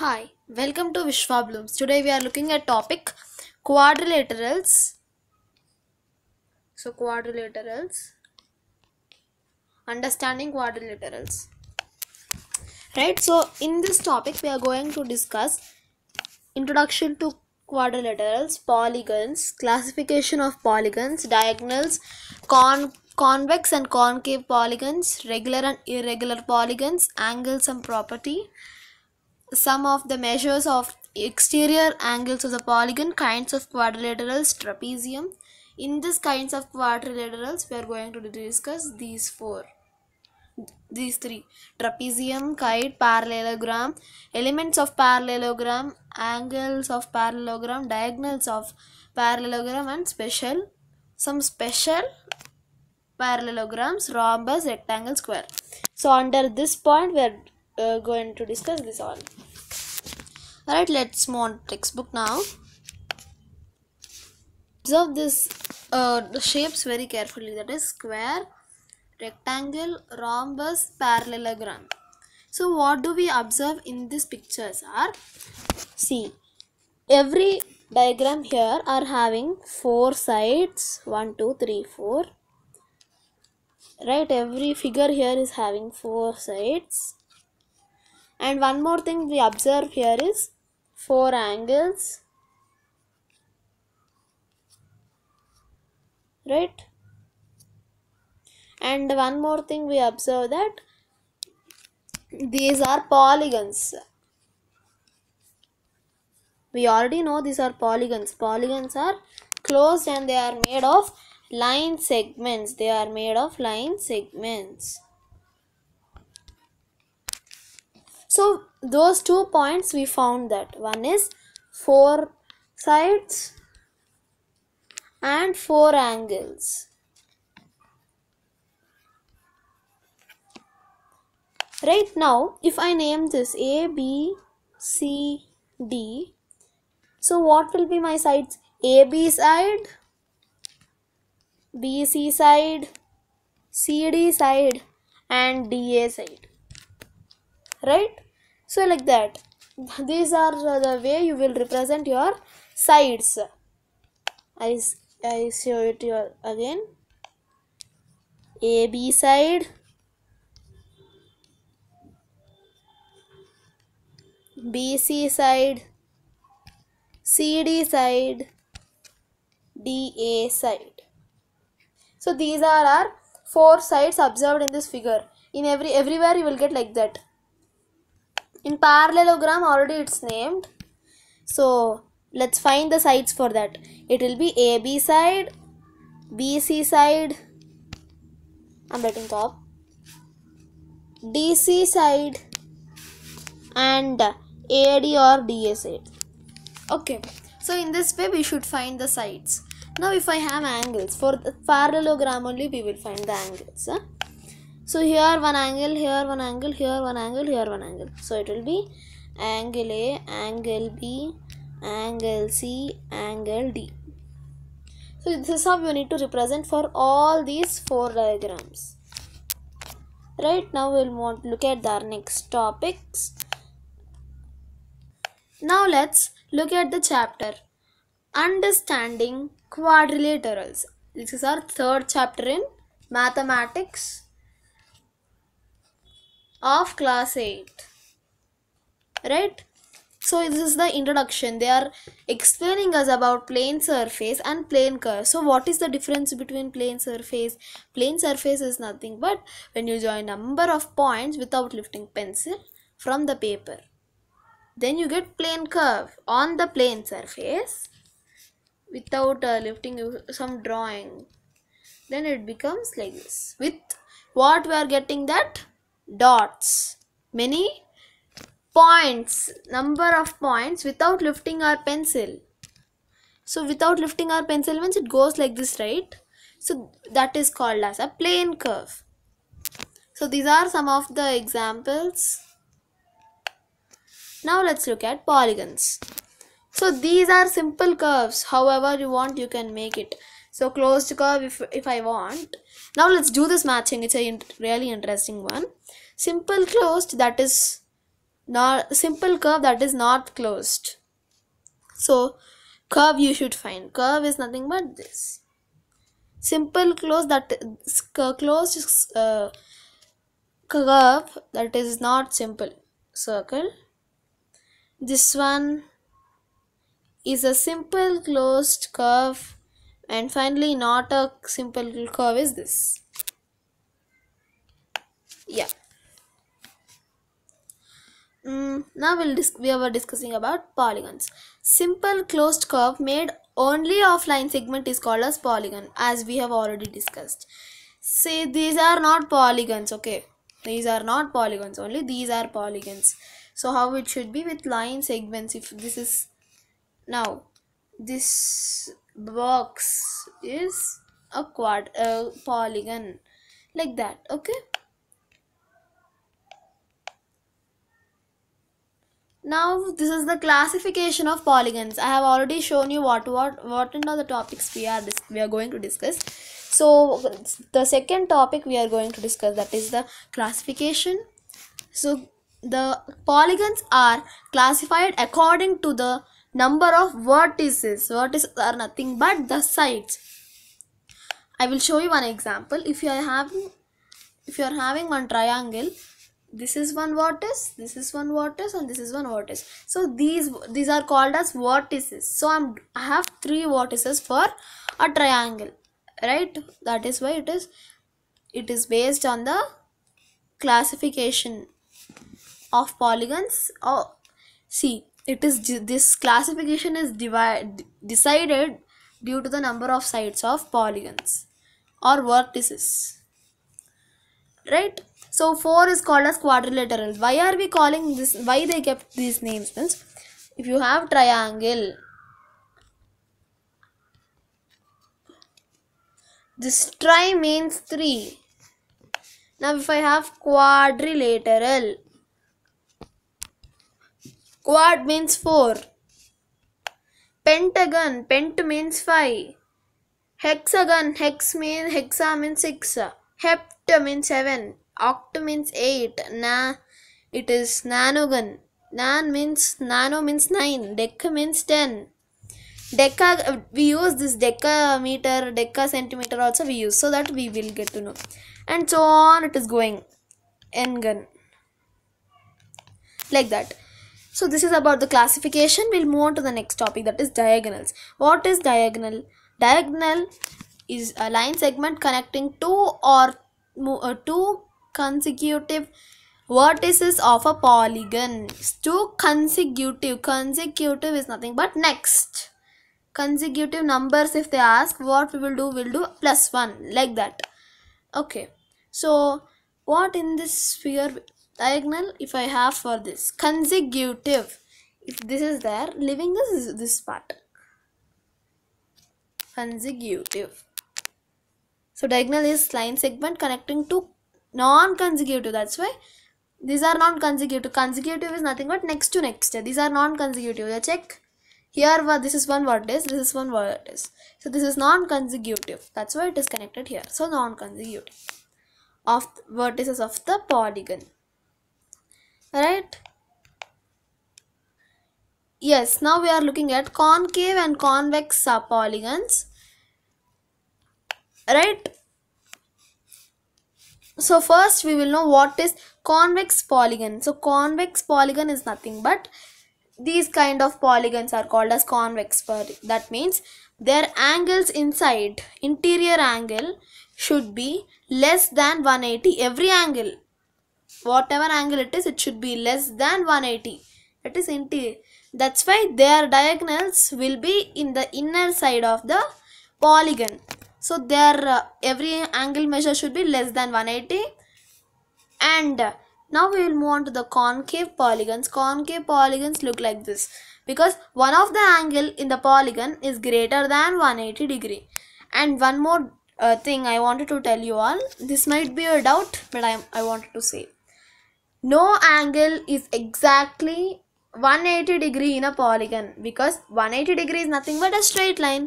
Hi, welcome to Vishwa Blooms. Today we are looking at topic quadrilaterals. So quadrilaterals, understanding quadrilaterals. Right, so in this topic we are going to discuss introduction to quadrilaterals, polygons, classification of polygons, diagonals, con convex and concave polygons, regular and irregular polygons, angles and property, some of the measures of exterior angles of the polygon, kinds of quadrilaterals, trapezium. In these kinds of quadrilaterals, we are going to discuss these four. These three. Trapezium, kite, parallelogram, elements of parallelogram, angles of parallelogram, diagonals of parallelogram and special. Some special parallelograms, rhombus, rectangle, square. So under this point, we are uh, going to discuss this all. Alright, let's move on textbook now. Observe this uh, shapes very carefully that is square, rectangle, rhombus, parallelogram. So what do we observe in these pictures are see every diagram here are having four sides 1 2 3 4 right every figure here is having four sides and one more thing we observe here is four angles right and one more thing we observe that these are polygons we already know these are polygons polygons are closed and they are made of line segments they are made of line segments so those two points we found that one is four sides and four angles right now if I name this A B C D so what will be my sides AB side BC side CD side and DA side right so like that these are the way you will represent your sides i i show it your again a b side b c side c d side d a side so these are our four sides observed in this figure in every everywhere you will get like that in parallelogram already it's named so let's find the sides for that it will be AB side BC side I'm writing top DC side and AD or DA side okay so in this way we should find the sides now if I have angles for the parallelogram only we will find the angles huh? so here one angle here one angle here one angle here one angle so it will be angle a angle b angle c angle d so this is how you need to represent for all these four diagrams right now we'll want look at our next topics now let's look at the chapter understanding quadrilaterals this is our third chapter in mathematics of class 8 right so this is the introduction they are explaining us about plane surface and plane curve so what is the difference between plane surface plane surface is nothing but when you join number of points without lifting pencil from the paper then you get plane curve on the plane surface without uh, lifting some drawing then it becomes like this with what we are getting that dots many points number of points without lifting our pencil so without lifting our pencil means it goes like this right so that is called as a plane curve so these are some of the examples now let's look at polygons so these are simple curves however you want you can make it so closed curve if, if I want now let's do this matching it's a really interesting one simple closed that is not simple curve that is not closed so curve you should find curve is nothing but this simple closed that is closed uh, curve that is not simple circle this one is a simple closed curve and finally not a simple curve is this yeah Mm, now we'll we were discussing about polygons. Simple closed curve made only offline segment is called as polygon as we have already discussed. See these are not polygons okay. These are not polygons only these are polygons. So how it should be with line segments if this is now this box is a quad a polygon like that okay Now this is the classification of polygons. I have already shown you what what what are the topics we are we are going to discuss. So the second topic we are going to discuss that is the classification. So the polygons are classified according to the number of vertices. Vertices are nothing but the sides. I will show you one example. If you are having if you are having one triangle this is one vortex this is one vortex and this is one vortex so these these are called as vortices so i'm i have three vortices for a triangle right that is why it is it is based on the classification of polygons oh see it is this classification is divide decided due to the number of sides of polygons or vertices right so 4 is called as quadrilateral. Why are we calling this? Why they kept these names? Means if you have triangle, this tri means 3. Now if I have quadrilateral, quad means 4. Pentagon, pent means 5. Hexagon, hex means hexa means 6. Hept means 7. Oct means 8. Na, it is nanogon. Nan means, nano means 9. Deca means 10. Deca, we use this deca meter, deca centimeter also we use. So that we will get to know. And so on it is going. N-gun. Like that. So this is about the classification. We'll move on to the next topic that is diagonals. What is diagonal? Diagonal is a line segment connecting two or uh, two consecutive vertices of a polygon. It's two consecutive. Consecutive is nothing but next. Consecutive numbers if they ask what we will do, we'll do plus 1 like that. Okay. So what in this sphere diagonal if I have for this? Consecutive. If this is there, leaving this is this part. Consecutive. So diagonal is line segment connecting two non-consecutive that's why these are non-consecutive consecutive is nothing but next to next these are non-consecutive yeah, check here this is one vertex this is one vertex so this is non-consecutive that's why it is connected here so non-consecutive of vertices of the polygon right yes now we are looking at concave and convex polygons right so first we will know what is convex polygon so convex polygon is nothing but these kind of polygons are called as convex that means their angles inside interior angle should be less than 180 every angle whatever angle it is it should be less than 180 That is interior that's why their diagonals will be in the inner side of the polygon so there uh, every angle measure should be less than 180 and uh, now we will move on to the concave polygons concave polygons look like this because one of the angle in the polygon is greater than 180 degree and one more uh, thing i wanted to tell you all this might be a doubt but i i wanted to say no angle is exactly 180 degree in a polygon because 180 degree is nothing but a straight line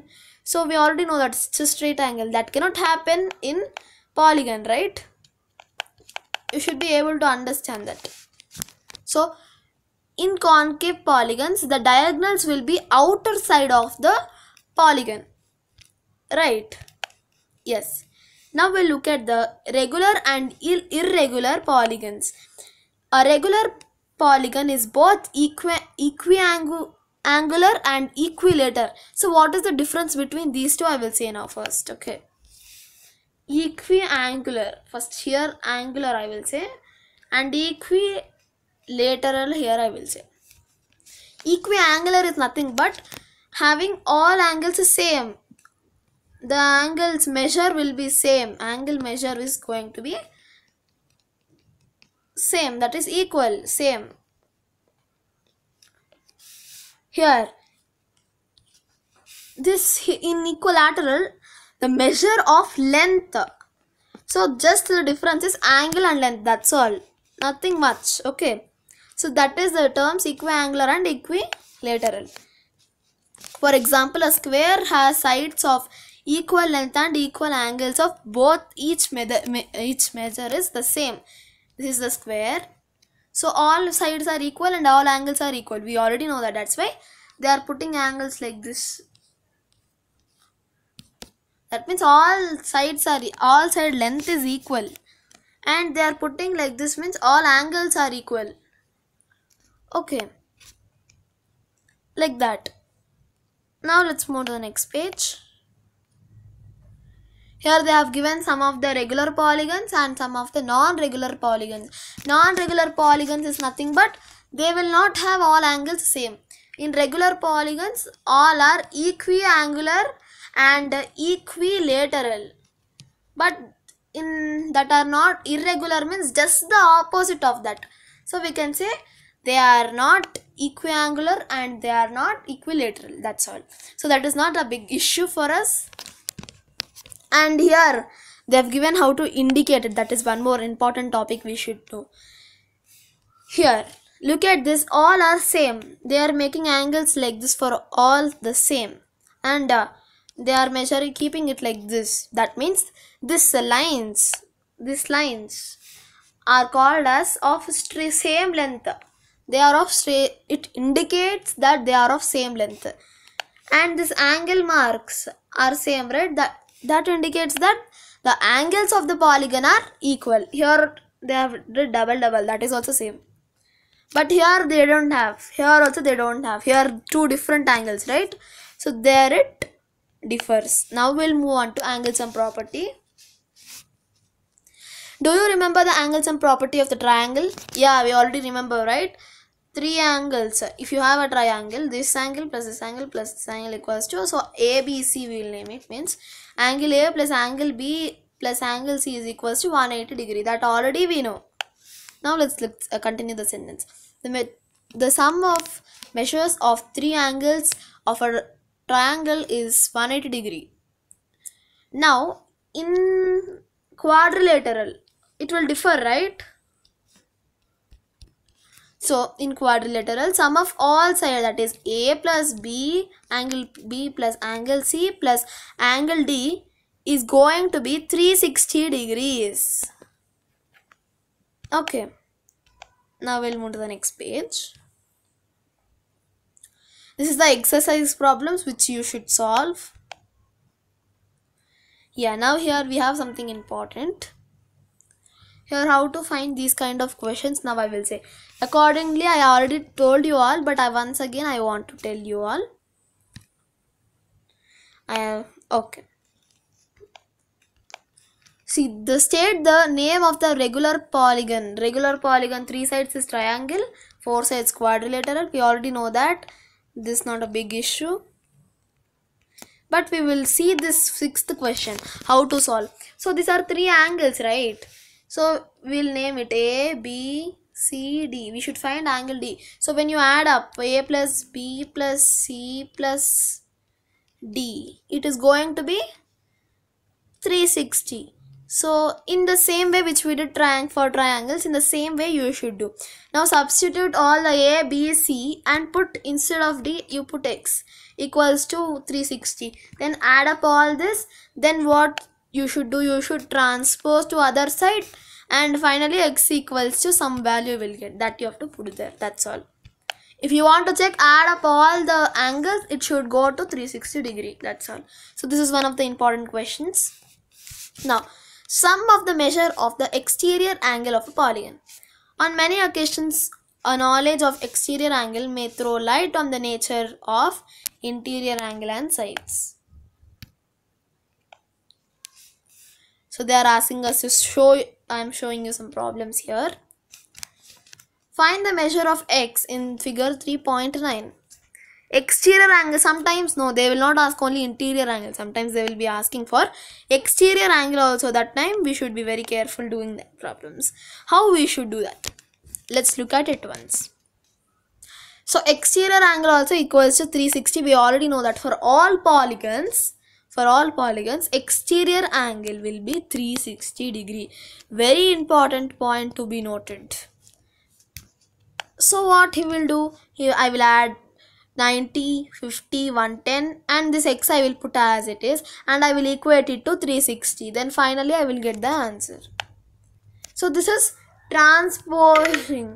so we already know that it's a straight angle. That cannot happen in polygon, right? You should be able to understand that. So in concave polygons, the diagonals will be outer side of the polygon, right? Yes. Now we'll look at the regular and irregular polygons. A regular polygon is both equi equiangular angular and equilateral. So what is the difference between these two? I will say now first. Okay. Equiangular. First here angular I will say. And equilateral here I will say. Equiangular is nothing but having all angles the same. The angles measure will be same. Angle measure is going to be same. That is equal. Same here, this in equilateral, the measure of length. So just the difference is angle and length. That's all. Nothing much. Okay. So that is the terms equiangular and equilateral. For example, a square has sides of equal length and equal angles of both each, each measure is the same. This is the square so all sides are equal and all angles are equal. We already know that. That's why they are putting angles like this. That means all sides are all side length is equal. And they are putting like this means all angles are equal. Okay. Like that. Now let's move to the next page. Here they have given some of the regular polygons and some of the non-regular polygons. Non-regular polygons is nothing but they will not have all angles same. In regular polygons, all are equiangular and equilateral. But in that are not irregular means just the opposite of that. So we can say they are not equiangular and they are not equilateral. That's all. So that is not a big issue for us and here they have given how to indicate it that is one more important topic we should know here look at this all are same they are making angles like this for all the same and uh, they are measuring keeping it like this that means this uh, lines these lines are called as of same length they are of it indicates that they are of same length and this angle marks are same right that that indicates that the angles of the polygon are equal here they have double double that is also same but here they don't have here also they don't have here two different angles right so there it differs now we'll move on to angle sum property do you remember the angle sum property of the triangle yeah we already remember right three angles if you have a triangle this angle plus this angle plus this angle equals to so abc we'll name it means angle A plus angle B plus angle C is equals to 180 degree. That already we know. Now let's, let's uh, continue the sentence. The, the sum of measures of three angles of a triangle is 180 degree. Now in quadrilateral it will differ right so in quadrilateral sum of all sides that is A plus B angle B plus angle C plus angle D is going to be 360 degrees. Okay. Now we'll move to the next page. This is the exercise problems which you should solve. Yeah, now here we have something important. Here how to find these kind of questions. Now I will say accordingly i already told you all but i once again i want to tell you all i have okay see the state the name of the regular polygon regular polygon three sides is triangle four sides quadrilateral we already know that this is not a big issue but we will see this sixth question how to solve so these are three angles right so we'll name it a b CD. We should find angle D. So when you add up A plus B plus C plus D, it is going to be 360. So in the same way which we did triangle for triangles, in the same way you should do. Now substitute all the A, B, C and put instead of D, you put X equals to 360. Then add up all this. Then what you should do, you should transpose to other side and finally x equals to some value will get that you have to put there that's all if you want to check add up all the angles it should go to 360 degree that's all so this is one of the important questions now sum of the measure of the exterior angle of a polygon on many occasions a knowledge of exterior angle may throw light on the nature of interior angle and sides. So they are asking us to show I'm showing you some problems here. Find the measure of x in figure 3.9. Exterior angle, sometimes no, they will not ask only interior angle. Sometimes they will be asking for exterior angle also. That time we should be very careful doing problems. How we should do that? Let's look at it once. So exterior angle also equals to 360. We already know that for all polygons, for all polygons exterior angle will be 360 degree very important point to be noted so what he will do here i will add 90 50 110 and this x i will put as it is and i will equate it to 360 then finally i will get the answer so this is transposing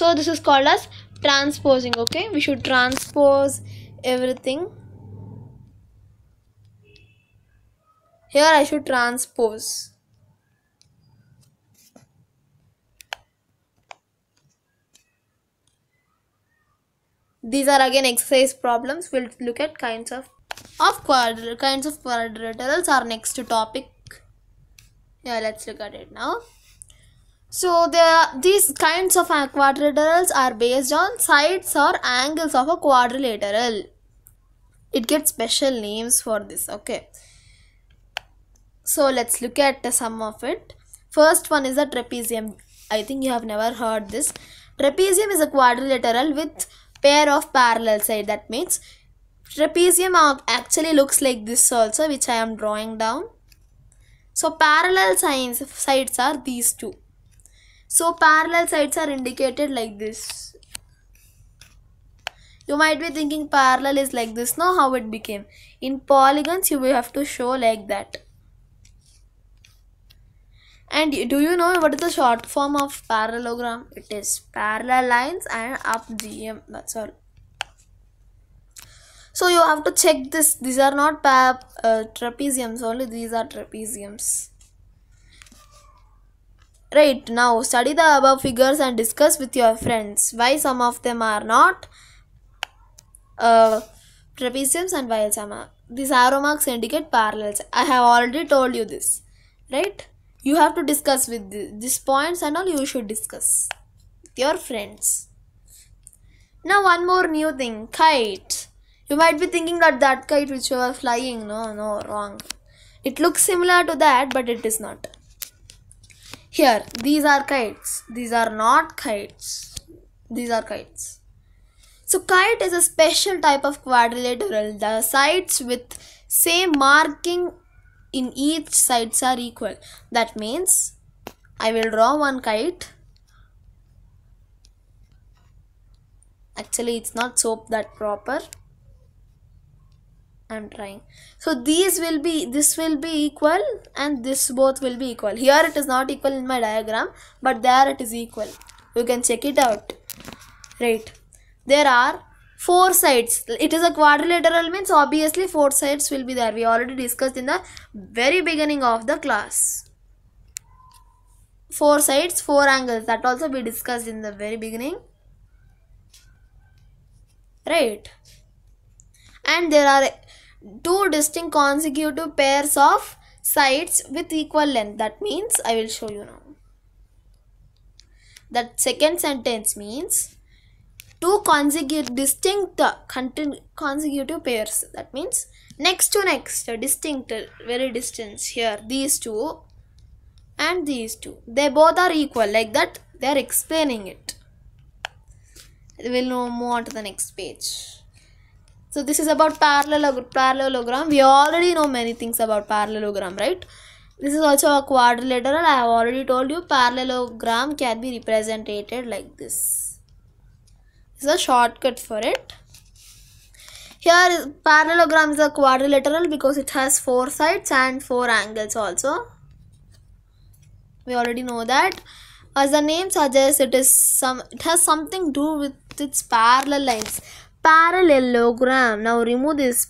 so this is called as transposing okay we should transpose everything Here I should transpose. These are again exercise problems. We'll look at kinds of of quadrilateral kinds of quadrilaterals are next topic. Yeah, let's look at it now. So there these kinds of uh, quadrilaterals are based on sides or angles of a quadrilateral. It gets special names for this. Okay. So let's look at some of it. First one is a trapezium. I think you have never heard this. Trapezium is a quadrilateral with pair of parallel side. That means trapezium actually looks like this also which I am drawing down. So parallel sides, sides are these two. So parallel sides are indicated like this. You might be thinking parallel is like this. Know how it became. In polygons you will have to show like that and do you know what is the short form of parallelogram it is parallel lines and up gm that's all so you have to check this these are not uh, trapeziums only these are trapeziums right now study the above figures and discuss with your friends why some of them are not uh, trapeziums and why some are these arrow marks indicate parallels i have already told you this right you have to discuss with these points and all you should discuss with your friends now one more new thing kite you might be thinking that that kite which you are flying no no wrong it looks similar to that but it is not here these are kites these are not kites these are kites so kite is a special type of quadrilateral the sides with same marking in each sides are equal that means I will draw one kite actually it's not soap that proper I'm trying so these will be this will be equal and this both will be equal here it is not equal in my diagram but there it is equal you can check it out right there are four sides it is a quadrilateral means obviously four sides will be there we already discussed in the very beginning of the class four sides four angles that also we discussed in the very beginning right and there are two distinct consecutive pairs of sides with equal length that means i will show you now that second sentence means two consecutive distinct consecutive pairs that means next to next distinct very distance here these two and these two they both are equal like that they are explaining it we'll move on to the next page so this is about parallelogram. We already know many things about parallelogram, right? This is also a quadrilateral. I have already told you parallelogram can be represented like this is a shortcut for it here parallelogram is a quadrilateral because it has four sides and four angles also we already know that as the name suggests it is some it has something to do with its parallel lines parallelogram now remove this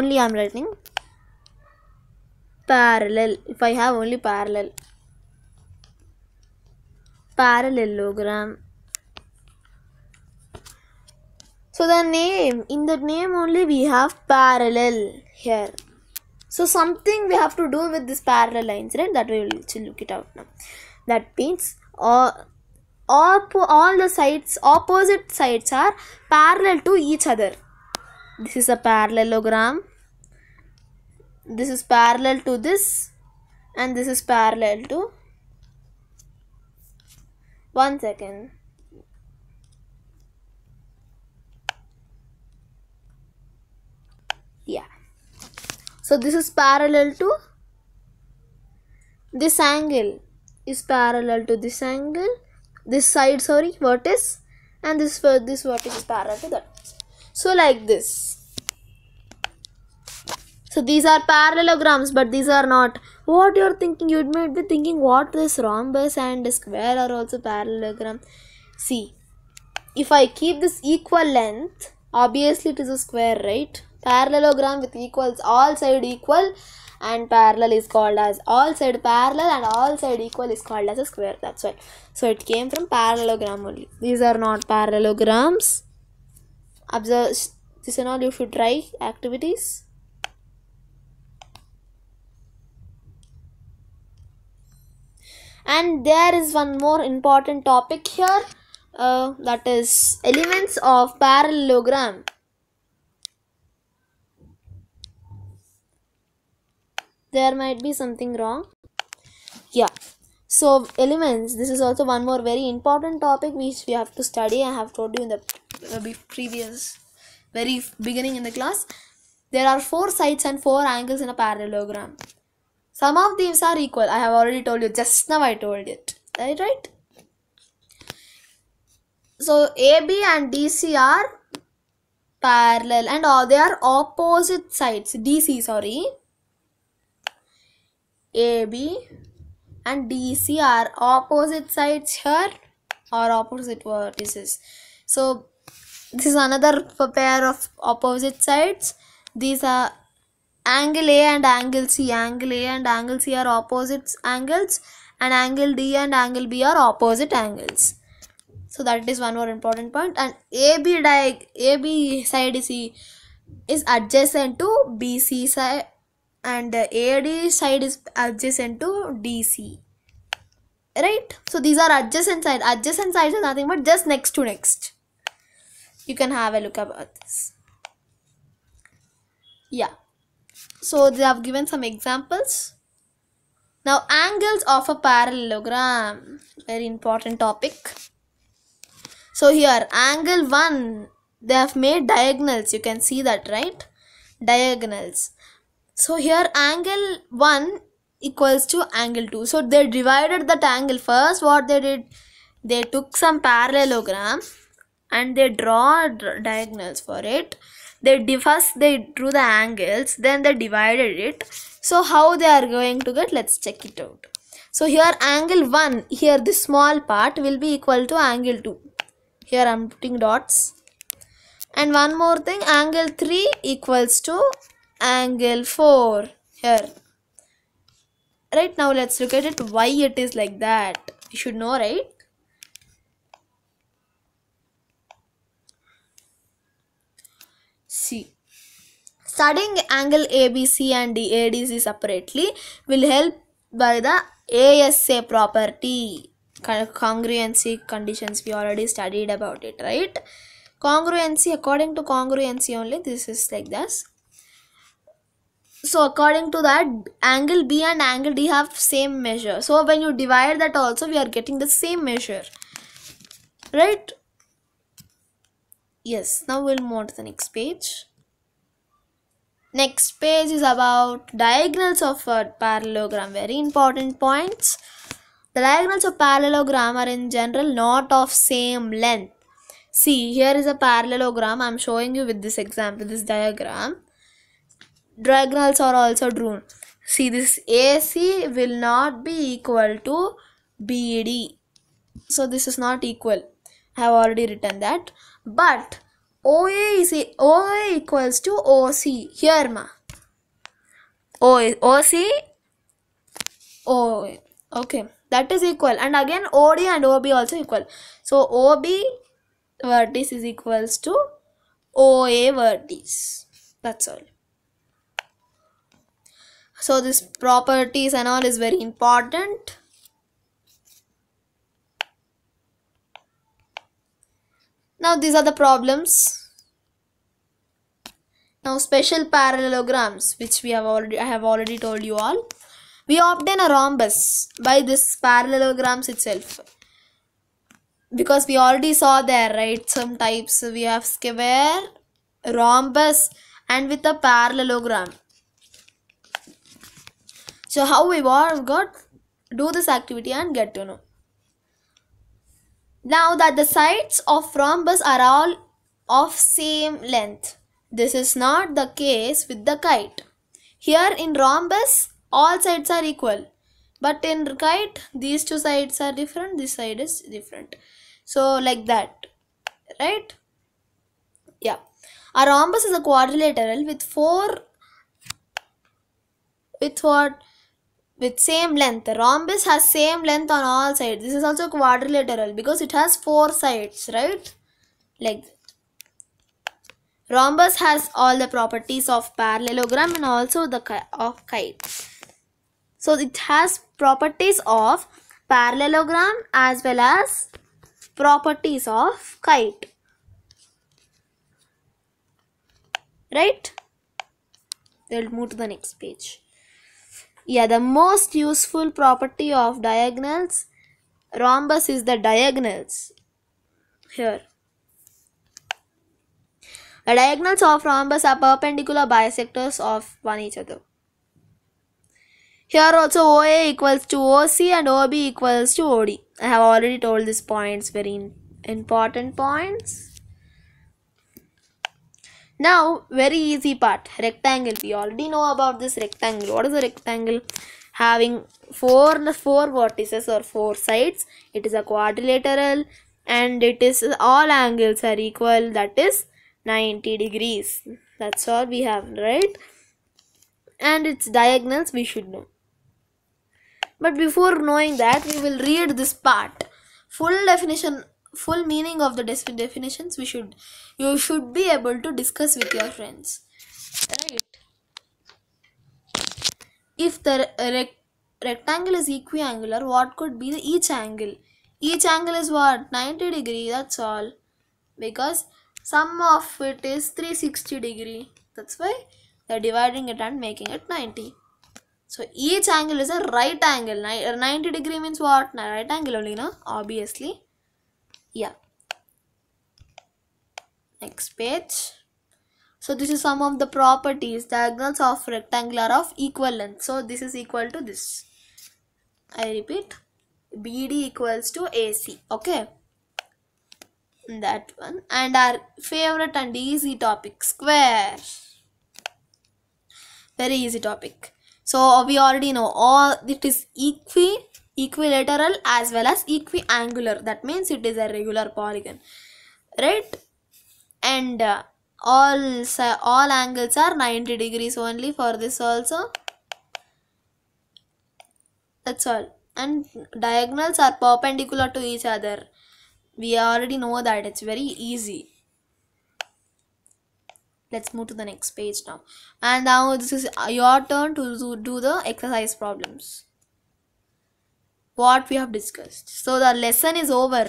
only i'm writing parallel if i have only parallel parallelogram so the name in the name only we have parallel here so something we have to do with this parallel lines right that we will look it out now that means all uh, all the sides opposite sides are parallel to each other this is a parallelogram this is parallel to this and this is parallel to one second so this is parallel to this angle is parallel to this angle this side sorry vertex and this this vertex is parallel to that so like this so these are parallelograms but these are not what you're thinking you might be thinking what this rhombus and square are also parallelogram see if i keep this equal length obviously it is a square right Parallelogram with equals all side equal and parallel is called as all side parallel and all side equal is called as a square. That's why. So it came from parallelogram only. These are not parallelograms. Observe this and all you should try activities. And there is one more important topic here uh, that is elements of parallelogram. there might be something wrong yeah so elements this is also one more very important topic which we have to study i have told you in the uh, previous very beginning in the class there are four sides and four angles in a parallelogram some of these are equal i have already told you just now i told it right right so ab and dc are parallel and all they are opposite sides dc sorry AB and DC are opposite sides here or opposite vertices. So this is another pair of opposite sides. These are angle A and angle C. Angle A and angle C are opposite angles and angle D and angle B are opposite angles. So that is one more important point and AB, diag AB side is, is adjacent to BC side and the uh, AD side is adjacent to DC right so these are adjacent sides adjacent sides are nothing but just next to next you can have a look about this yeah so they have given some examples now angles of a parallelogram very important topic so here angle 1 they have made diagonals you can see that right diagonals so here angle 1 equals to angle 2 so they divided that angle first what they did they took some parallelogram and they draw diagonals for it they first they drew the angles then they divided it so how they are going to get let's check it out so here angle 1 here this small part will be equal to angle 2 here i'm putting dots and one more thing angle 3 equals to angle 4 here right now let's look at it why it is like that you should know right see studying angle abc and adc separately will help by the asa property congruency conditions we already studied about it right congruency according to congruency only this is like this so according to that angle b and angle d have same measure so when you divide that also we are getting the same measure right yes now we'll move on to the next page next page is about diagonals of a uh, parallelogram very important points the diagonals of parallelogram are in general not of same length see here is a parallelogram i'm showing you with this example this diagram diagonals are also drawn see this AC will not be equal to BD so this is not equal I have already written that but OA is a, OA equals to OC here ma OC OA okay that is equal and again OD and OB also equal so OB vertex is equals to OA vertex that's all so this properties and all is very important now these are the problems now special parallelograms which we have already I have already told you all we obtain a rhombus by this parallelograms itself because we already saw there right some types we have square rhombus and with a parallelogram so how we was got do this activity and get to know. Now that the sides of rhombus are all of same length. This is not the case with the kite. Here in rhombus all sides are equal. But in kite these two sides are different. This side is different. So like that. Right? Yeah. A rhombus is a quadrilateral with four with what with same length. The rhombus has same length on all sides. This is also quadrilateral because it has four sides, right? Like that. Rhombus has all the properties of parallelogram and also the of kite. So it has properties of parallelogram as well as properties of kite. Right? We'll move to the next page. Yeah, the most useful property of diagonals, rhombus is the diagonals. Here. The diagonals of rhombus are perpendicular bisectors of one each other. Here also OA equals to OC and OB equals to OD. I have already told these points, very important points now very easy part rectangle we already know about this rectangle what is a rectangle having four four vertices or four sides it is a quadrilateral and it is all angles are equal that is 90 degrees that's all we have right and its diagonals we should know but before knowing that we will read this part full definition full meaning of the definitions we should you should be able to discuss with your friends right if the uh, rec rectangle is equiangular what could be the each angle each angle is what 90 degree that's all because sum of it is 360 degree that's why they're dividing it and making it 90 so each angle is a right angle 90 degree means what right angle only no obviously yeah next page so this is some of the properties diagonals of rectangular of equal length so this is equal to this i repeat bd equals to ac okay that one and our favorite and easy topic square very easy topic so we already know all it is equi equilateral as well as equiangular that means it is a regular polygon right and uh, all all angles are 90 degrees only for this also that's all and diagonals are perpendicular to each other we already know that it's very easy let's move to the next page now and now this is uh, your turn to do the exercise problems what we have discussed so the lesson is over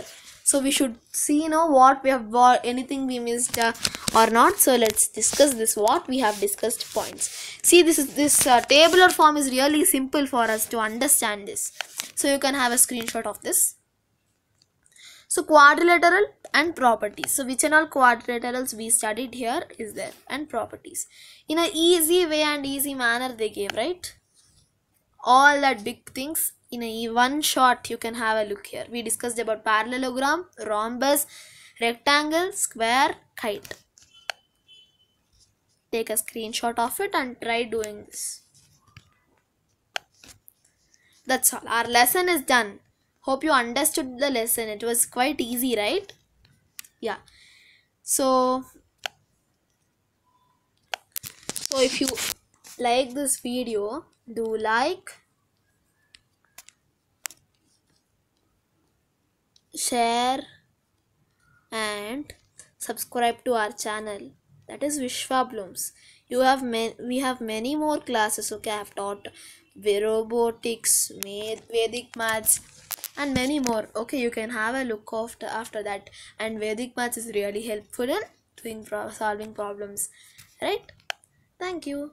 so we should see you know what we have what anything we missed uh, or not so let's discuss this what we have discussed points see this is this uh, tabular form is really simple for us to understand this so you can have a screenshot of this so quadrilateral and properties so which and all quadrilaterals we studied here is there and properties in an easy way and easy manner they gave right all that big things in a one shot you can have a look here we discussed about parallelogram rhombus rectangle square kite take a screenshot of it and try doing this that's all our lesson is done hope you understood the lesson it was quite easy right yeah so so if you like this video do like share and subscribe to our channel that is Vishwa Blooms. You have we have many more classes okay I have taught robotics, Vedic maths and many more okay you can have a look after after that and Vedic maths is really helpful in doing solving problems right thank you